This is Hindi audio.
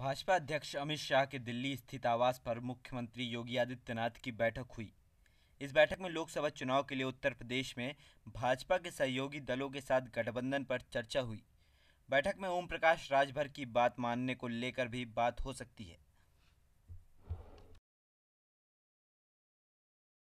भाजपा अध्यक्ष अमित शाह के दिल्ली स्थित आवास पर मुख्यमंत्री योगी आदित्यनाथ की बैठक हुई इस बैठक में लोकसभा चुनाव के लिए उत्तर प्रदेश में भाजपा के सहयोगी दलों के साथ गठबंधन पर चर्चा हुई बैठक में ओम प्रकाश राजभर की बात मानने को लेकर भी बात हो सकती है